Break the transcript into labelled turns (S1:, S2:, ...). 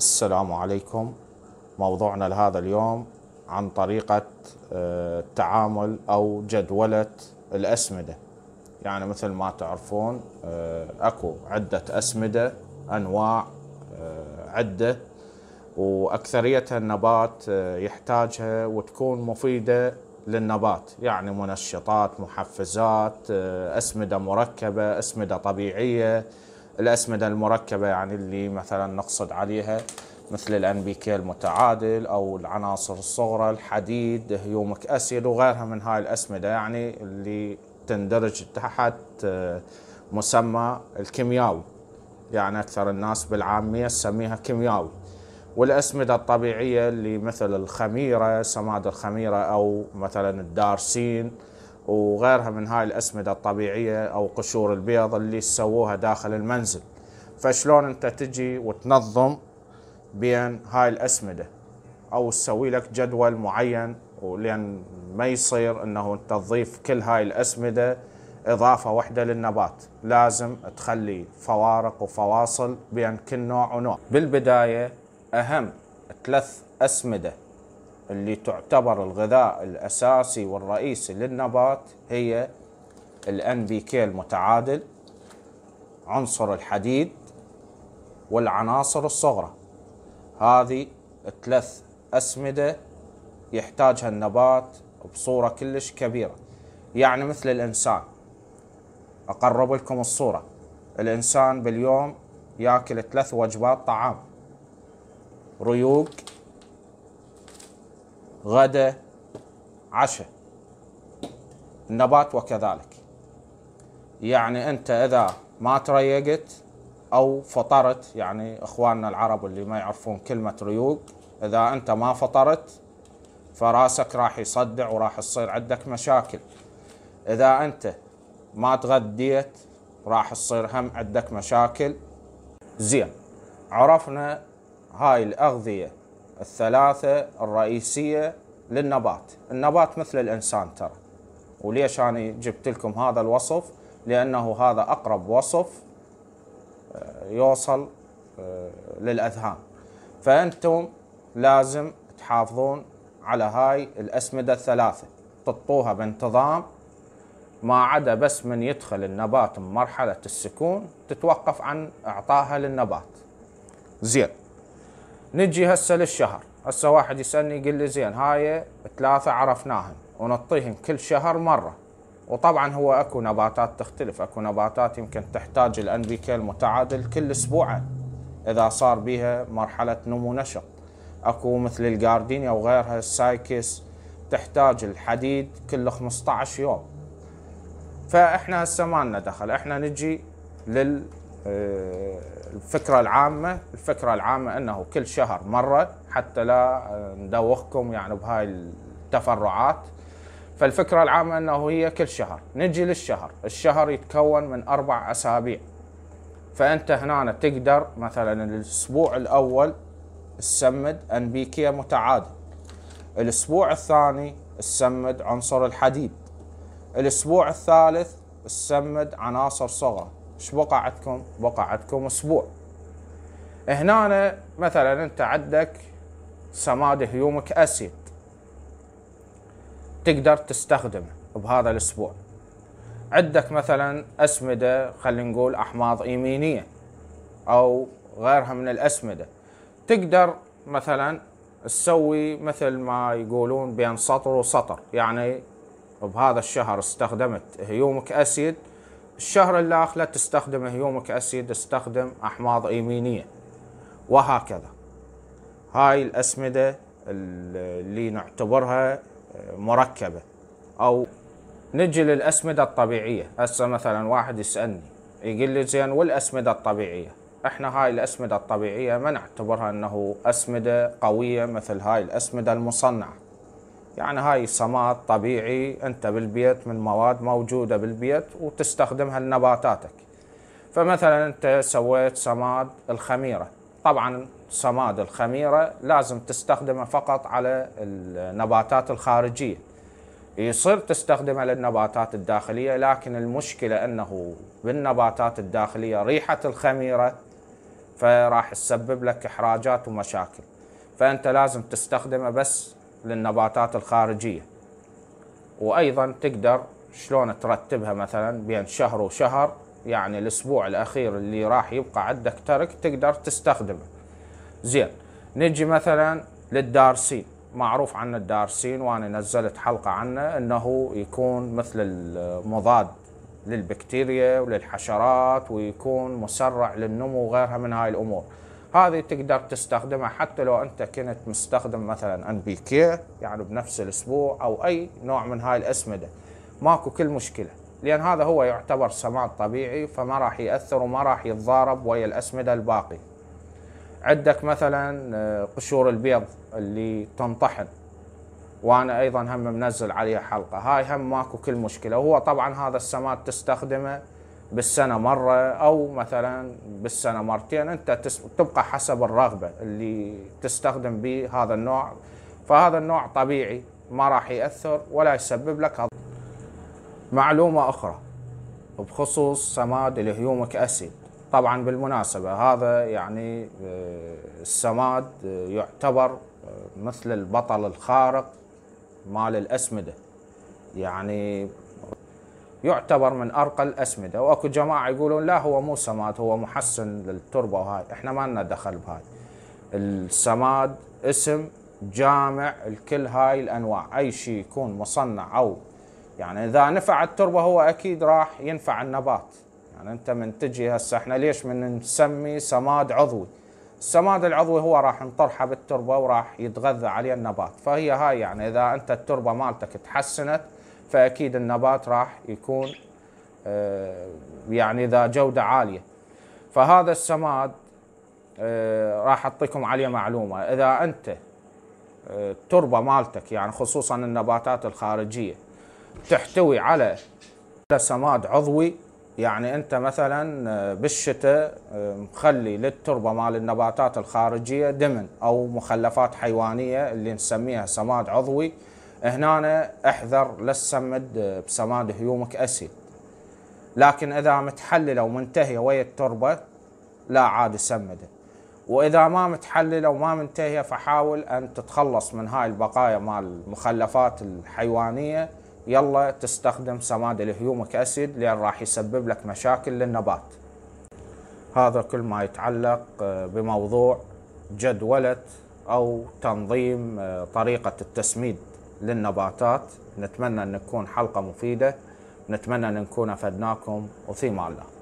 S1: السلام عليكم موضوعنا لهذا اليوم عن طريقة التعامل آه، أو جدولة الأسمدة يعني مثل ما تعرفون آه، أكو عدة أسمدة أنواع آه، عدة وأكثريتها النبات يحتاجها وتكون مفيدة للنبات يعني منشطات محفزات أسمدة مركبة أسمدة طبيعية الأسمدة المركبة يعني اللي مثلا نقصد عليها مثل الان بي كي المتعادل او العناصر الصغرى الحديد هيومك اسيد وغيرها من هاي الاسمده يعني اللي تندرج تحت آه، مسمى الكيمياوي يعني اكثر الناس بالعاميه تسميها كيمياوي والاسمده الطبيعيه اللي مثل الخميره سماد الخميره او مثلا الدارسين وغيرها من هاي الأسمدة الطبيعية أو قشور البيض اللي سووها داخل المنزل فشلون أنت تجي وتنظم بين هاي الأسمدة أو تسوي لك جدول معين ولأن ما يصير أنه أنت تضيف كل هاي الأسمدة إضافة واحدة للنبات لازم تخلي فوارق وفواصل بين كل نوع ونوع بالبداية أهم ثلاث أسمدة اللي تعتبر الغذاء الأساسي والرئيسي للنبات هي الـ NPK المتعادل عنصر الحديد والعناصر الصغرى هذه ثلاث أسمدة يحتاجها النبات بصورة كلش كبيرة يعني مثل الإنسان أقرب لكم الصورة الإنسان باليوم ياكل ثلاث وجبات طعام ريوق غدا عشاء النبات وكذلك يعني أنت إذا ما تريقت أو فطرت يعني إخواننا العرب اللي ما يعرفون كلمة ريوق إذا أنت ما فطرت فراسك راح يصدع وراح تصير عندك مشاكل إذا أنت ما تغديت راح تصير هم عندك مشاكل زين عرفنا هاي الأغذية الثلاثة الرئيسية للنبات النبات مثل الإنسان ترى وليش أنا جبت لكم هذا الوصف لأنه هذا أقرب وصف آه، يوصل آه، للأذهان فأنتم لازم تحافظون على هاي الأسمدة الثلاثة تطوها بانتظام ما عدا بس من يدخل النبات مرحلة السكون تتوقف عن إعطائها للنبات زين نجي هسه للشهر هسه واحد يسالني يقول لي زين هاي ثلاثه عرفناهم ونطيهم كل شهر مره وطبعا هو اكو نباتات تختلف اكو نباتات يمكن تحتاج الان بي كي المتعادل كل اسبوع اذا صار بيها مرحله نمو نشط اكو مثل الجاردينيا وغيرها السايكس تحتاج الحديد كل 15 يوم فاحنا هسه ما لنا دخل احنا نجي لل آه، الفكرة العامة الفكرة العامة أنه كل شهر مرة حتى لا آه، ندوخكم يعني بهاي التفرعات فالفكرة العامة أنه هي كل شهر نجي للشهر الشهر يتكون من أربع أسابيع فأنت هنا تقدر مثلا الأسبوع الأول تسمد أنبيكية متعادل الأسبوع الثاني تسمد عنصر الحديد الأسبوع الثالث تسمد عناصر صغرى ايش بقى عندكم؟ بقى عندكم اسبوع. هنا مثلا انت عندك سماد هيومك اسيد تقدر تستخدمه بهذا الاسبوع. عندك مثلا اسمده خلينا نقول احماض ايمينيه او غيرها من الاسمده تقدر مثلا تسوي مثل ما يقولون بين سطر وسطر يعني بهذا الشهر استخدمت هيومك اسيد الشهر الآخر لا تستخدم هيومك أسيد استخدم أحماض إيمينية وهكذا هاي الأسمدة اللي نعتبرها آه، مركبة أو نجي للأسمدة الطبيعية هسه مثلا واحد يسألني يقول لي زين والأسمدة الطبيعية احنا هاي الأسمدة الطبيعية ما نعتبرها أنه أسمدة قوية مثل هاي الأسمدة المصنعة يعني هاي صماد طبيعي انت بالبيت من مواد موجوده بالبيت وتستخدمها لنباتاتك فمثلا انت سويت صماد الخميره طبعا صماد الخميره لازم تستخدمه فقط على النباتات الخارجيه يصير تستخدمه للنباتات الداخليه لكن المشكله انه بالنباتات الداخليه ريحه الخميره فراح تسبب لك احراجات ومشاكل فانت لازم تستخدمه بس للنباتات الخارجية وأيضا تقدر شلون ترتبها مثلا بين شهر وشهر يعني الأسبوع الأخير اللي راح يبقى عندك ترك تقدر تستخدمه زين نجي مثلا للدارسين معروف عن الدارسين وأنا نزلت حلقة عنه أنه يكون مثل المضاد للبكتيريا وللحشرات ويكون مسرع للنمو وغيرها من هاي الأمور هذه تقدر تستخدمها حتى لو انت كنت مستخدم مثلا ان بي كي يعني بنفس الاسبوع او اي نوع من هاي الاسمده ماكو كل مشكله لان هذا هو يعتبر سماد طبيعي فما راح ياثر وما راح يتضارب ويا الاسمده الباقي عندك مثلا آه، قشور البيض اللي تنطحن وانا ايضا هم منزل عليها حلقه هاي هم ماكو كل مشكله وهو طبعا هذا السماد تستخدمه بالسنه مره او مثلا بالسنه مرتين انت تبقى حسب الرغبه اللي تستخدم به هذا النوع فهذا النوع طبيعي ما راح ياثر ولا يسبب لك معلومه اخرى بخصوص سماد الهيومك اسيد طبعا بالمناسبه هذا يعني آه، السماد آه، يعتبر آه، مثل البطل الخارق مال الاسمده يعني يعتبر من ارقى الاسمده واكو جماعه يقولون لا هو مو سماد هو محسن للتربه وهاي احنا ما لنا دخل بهاي السماد اسم جامع لكل هاي الانواع اي شيء يكون مصنع او يعني اذا نفع التربه هو اكيد راح ينفع النبات يعني انت من تجي هسه احنا ليش من نسمي سماد عضوي السماد العضوي هو راح نطرحه بالتربه وراح يتغذى عليه النبات فهي هاي يعني اذا انت التربه مالتك تحسنت فاكيد النبات راح يكون آه، يعني ذا جوده عاليه فهذا السماد آه، راح اعطيكم عليه معلومه اذا انت التربه آه، مالتك يعني خصوصا النباتات الخارجيه تحتوي على سماد عضوي يعني انت مثلا بالشتاء مخلي للتربه مال النباتات الخارجيه دمن او مخلفات حيوانيه اللي نسميها سماد عضوي هنا احذر لا تسمد بسماد هيومك اسيد لكن اذا متحلله ومنتهيه ويا التربه لا عاد سمده واذا ما متحلله وما منتهيه فحاول ان تتخلص من هاي البقايا مال المخلفات الحيوانيه يلا تستخدم سماد الهيومك اسيد لان راح يسبب لك مشاكل للنبات هذا كل ما يتعلق آه، بموضوع جدولة أو تنظيم آه، طريقة التسميد للنباتات نتمنى أن تكون حلقة مفيدة نتمنى أن نكون أفدناكم وثيم الله